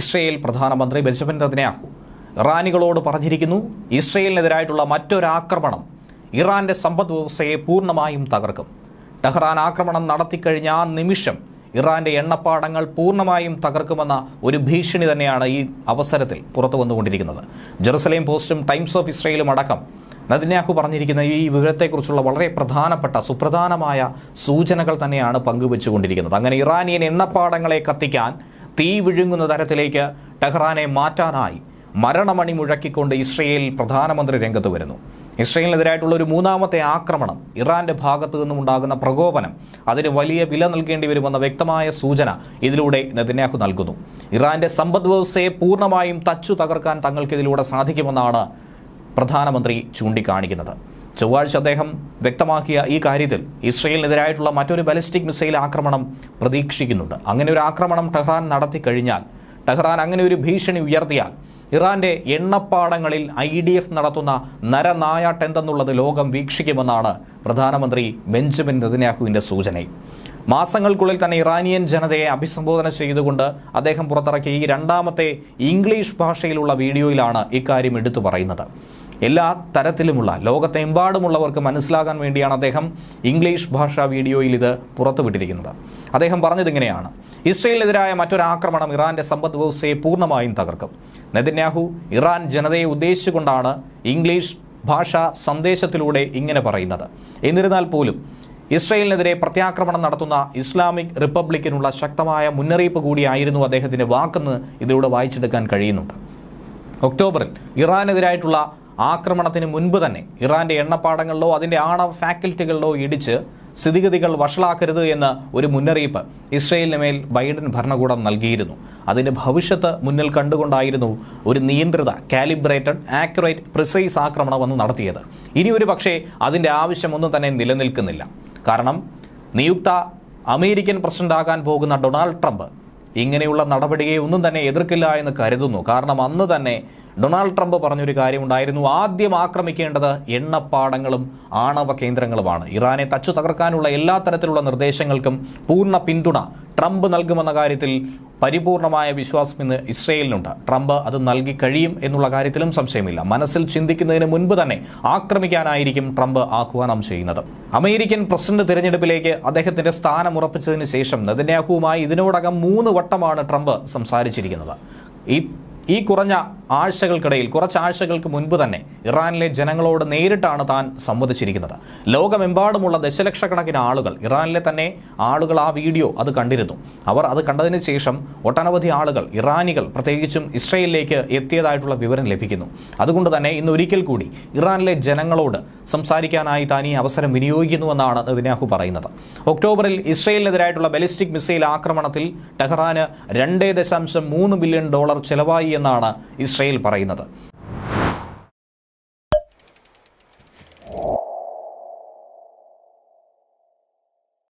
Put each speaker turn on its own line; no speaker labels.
Israel പ്രധാനമന്ത്രി Benjamin നദിനാഹു ഇറാനികളോട് പറഞ്ഞിരിക്കുന്നു ഇസ്രയേലിനെതിരായിട്ടുള്ള മറ്റൊരാക്രമണം ഇറാന്റെ സമ്പദ് വ്യവസ്ഥയെ പൂർണ്ണമായും തകർക്കും ടെഹ്റാൻ ആക്രമണം നടത്തിക്കഴിഞ്ഞ ആ നിമിഷം ഇറാന്റെ എണ്ണപ്പാടങ്ങൾ പൂർണ്ണമായും തകർക്കുമെന്ന ഒരു ഭീഷണി തന്നെയാണ് ഈ അവസരത്തിൽ പുറത്തു വന്നുകൊണ്ടിരിക്കുന്നത് ജെറുസലേം പോസ്റ്റും ടൈംസ് ഓഫ് ഇസ്രയേലും അടക്കം നദിനാഹു പറഞ്ഞിരിക്കുന്ന ഈ വിവരത്തെക്കുറിച്ചുള്ള വളരെ പ്രധാനപ്പെട്ട സുപ്രധാനമായ സൂചനകൾ തന്നെയാണ് പങ്കുവെച്ചുകൊണ്ടിരിക്കുന്നത് അങ്ങനെ ഇറാനിയൻ എണ്ണപ്പാടങ്ങളെ കത്തിക്കാൻ തീ വിഴുങ്ങുന്ന തരത്തിലേക്ക് ടെഹ്റാനെ മാറ്റാനായി മരണമണി മുഴക്കിക്കൊണ്ട് ഇസ്രയേൽ പ്രധാനമന്ത്രി രംഗത്ത് വരുന്നു ഇസ്രയേലിനെതിരായിട്ടുള്ള ഒരു മൂന്നാമത്തെ ആക്രമണം ഇറാന്റെ ഭാഗത്തു നിന്നും ഉണ്ടാകുന്ന പ്രകോപനം അതിന് വലിയ വില നൽകേണ്ടി വരുമെന്ന വ്യക്തമായ സൂചന ഇതിലൂടെ നെതന്യാഹു നൽകുന്നു ഇറാന്റെ സമ്പദ് വ്യവസ്ഥയെ പൂർണ്ണമായും തച്ചു തകർക്കാൻ തങ്ങൾക്കിതിലൂടെ സാധിക്കുമെന്നാണ് പ്രധാനമന്ത്രി ചൂണ്ടിക്കാണിക്കുന്നത് ചൊവ്വാഴ്ച അദ്ദേഹം വ്യക്തമാക്കിയ ഈ കാര്യത്തിൽ ഇസ്രയേലിനെതിരായിട്ടുള്ള മറ്റൊരു ബലിസ്റ്റിക് മിസൈൽ ആക്രമണം പ്രതീക്ഷിക്കുന്നുണ്ട് അങ്ങനെ ഒരു ആക്രമണം ടെഹ്റാൻ നടത്തി കഴിഞ്ഞാൽ ടെഹ്റാൻ അങ്ങനെ ഒരു ഭീഷണി ഉയർത്തിയാൽ ഇറാന്റെ എണ്ണപ്പാടങ്ങളിൽ ഐ ഡി എഫ് നടത്തുന്ന നരനായാട്ട് എന്തെന്നുള്ളത് ലോകം വീക്ഷിക്കുമെന്നാണ് പ്രധാനമന്ത്രി ബെഞ്ചമിൻ നെതന്യാഹുവിൻ്റെ സൂചന മാസങ്ങൾക്കുള്ളിൽ തന്നെ ഇറാനിയൻ ജനതയെ അഭിസംബോധന ചെയ്തുകൊണ്ട് അദ്ദേഹം പുറത്തിറക്കിയ ഈ രണ്ടാമത്തെ ഇംഗ്ലീഷ് ഭാഷയിലുള്ള വീഡിയോയിലാണ് ഇക്കാര്യം എടുത്തു പറയുന്നത് എല്ലാ തരത്തിലുമുള്ള ലോകത്തെമ്പാടുമുള്ളവർക്ക് മനസ്സിലാകാൻ വേണ്ടിയാണ് അദ്ദേഹം ഇംഗ്ലീഷ് ഭാഷാ വീഡിയോയിൽ ഇത് പുറത്തുവിട്ടിരിക്കുന്നത് അദ്ദേഹം പറഞ്ഞതിങ്ങനെയാണ് ഇസ്രയേലിനെതിരായ മറ്റൊരാക്രമണം ഇറാന്റെ സമ്പദ് വ്യവസ്ഥയെ പൂർണ്ണമായും തകർക്കും നെതന്യാഹു ഇറാൻ ജനതയെ ഉദ്ദേശിച്ചുകൊണ്ടാണ് ഇംഗ്ലീഷ് ഭാഷാ സന്ദേശത്തിലൂടെ ഇങ്ങനെ പറയുന്നത് എന്നിരുന്നാൽ പോലും ഇസ്രയേലിനെതിരെ പ്രത്യാക്രമണം നടത്തുന്ന ഇസ്ലാമിക് റിപ്പബ്ലിക്കിനുള്ള ശക്തമായ മുന്നറിയിപ്പ് കൂടിയായിരുന്നു അദ്ദേഹത്തിൻ്റെ വാക്കെന്ന് ഇതിലൂടെ വായിച്ചെടുക്കാൻ കഴിയുന്നുണ്ട് ഒക്ടോബറിൽ ഇറാനെതിരായിട്ടുള്ള ആക്രമണത്തിന് മുൻപ് തന്നെ ഇറാന്റെ എണ്ണപ്പാടങ്ങളിലോ അതിന്റെ ആണവ ഫാക്കൽറ്റികളിലോ ഇടിച്ച് സ്ഥിതിഗതികൾ വഷളാക്കരുത് എന്ന് ഒരു മുന്നറിയിപ്പ് ഇസ്രയേലിന് മേൽ ബൈഡൻ ഭരണകൂടം നൽകിയിരുന്നു അതിന്റെ ഭവിഷ്യത്ത് മുന്നിൽ കണ്ടുകൊണ്ടായിരുന്നു ഒരു നിയന്ത്രിത കാലിബ്രേറ്റഡ് ആക്യുറേറ്റ് പ്രിസൈസ് ആക്രമണമെന്ന് നടത്തിയത് ഇനി ഒരു പക്ഷേ അതിന്റെ ആവശ്യമൊന്നും തന്നെ നിലനിൽക്കുന്നില്ല കാരണം നിയുക്ത അമേരിക്കൻ പ്രസിഡന്റാകാൻ പോകുന്ന ഡൊണാൾഡ് ട്രംപ് ഇങ്ങനെയുള്ള നടപടിയെ ഒന്നും തന്നെ എതിർക്കില്ല എന്ന് കരുതുന്നു കാരണം അന്ന് തന്നെ ഡൊണാൾഡ് ട്രംപ് പറഞ്ഞൊരു കാര്യമുണ്ടായിരുന്നു ആദ്യം ആക്രമിക്കേണ്ടത് എണ്ണപ്പാടങ്ങളും ആണവ കേന്ദ്രങ്ങളുമാണ് ഇറാനെ തച്ചു തകർക്കാനുള്ള എല്ലാ തരത്തിലുള്ള നിർദ്ദേശങ്ങൾക്കും പൂർണ്ണ പിന്തുണ ട്രംപ് നൽകുമെന്ന കാര്യത്തിൽ പരിപൂർണമായ വിശ്വാസം ഇന്ന് ഇസ്രയേലിനുണ്ട് ട്രംപ് അത് നൽകി കഴിയും എന്നുള്ള കാര്യത്തിലും സംശയമില്ല മനസ്സിൽ ചിന്തിക്കുന്നതിന് മുൻപ് തന്നെ ആക്രമിക്കാനായിരിക്കും ട്രംപ് ആഹ്വാനം ചെയ്യുന്നത് അമേരിക്കൻ പ്രസിഡന്റ് തിരഞ്ഞെടുപ്പിലേക്ക് അദ്ദേഹത്തിന്റെ സ്ഥാനം ഉറപ്പിച്ചതിന് ശേഷം നെതന്യാഹുവുമായി ഇതിനോടകം മൂന്ന് വട്ടമാണ് ട്രംപ് സംസാരിച്ചിരിക്കുന്നത് ഈ ഈ കുറഞ്ഞ ആഴ്ചകൾക്കിടയിൽ കുറച്ച് ആഴ്ചകൾക്ക് മുൻപ് തന്നെ ഇറാനിലെ ജനങ്ങളോട് നേരിട്ടാണ് താൻ സംവദിച്ചിരിക്കുന്നത് ലോകമെമ്പാടുമുള്ള ദശലക്ഷക്കണക്കിന് ആളുകൾ ഇറാനിലെ തന്നെ ആളുകൾ ആ വീഡിയോ അത് കണ്ടിരുന്നു അവർ അത് കണ്ടതിന് ശേഷം ഒട്ടനവധി ആളുകൾ ഇറാനികൾ പ്രത്യേകിച്ചും ഇസ്രയേലിലേക്ക് എത്തിയതായിട്ടുള്ള വിവരം ലഭിക്കുന്നു അതുകൊണ്ട് തന്നെ ഇന്ന് ഒരിക്കൽ കൂടി ഇറാനിലെ ജനങ്ങളോട് സംസാരിക്കാനായി താൻ ഈ അവസരം വിനിയോഗിക്കുന്നുവെന്നാണ് നെതിനാഹു പറയുന്നത് ഒക്ടോബറിൽ ഇസ്രയേലിനെതിരായിട്ടുള്ള ബലിസ്റ്റിക് മിസൈൽ ആക്രമണത്തിൽ ടെഹ്റാന് രണ്ടേ ദശാംശം മൂന്ന് ബില്യൺ ഡോളർ ചെലവായി എന്നാണ് ഇസ്രയേൽ പറയുന്നത്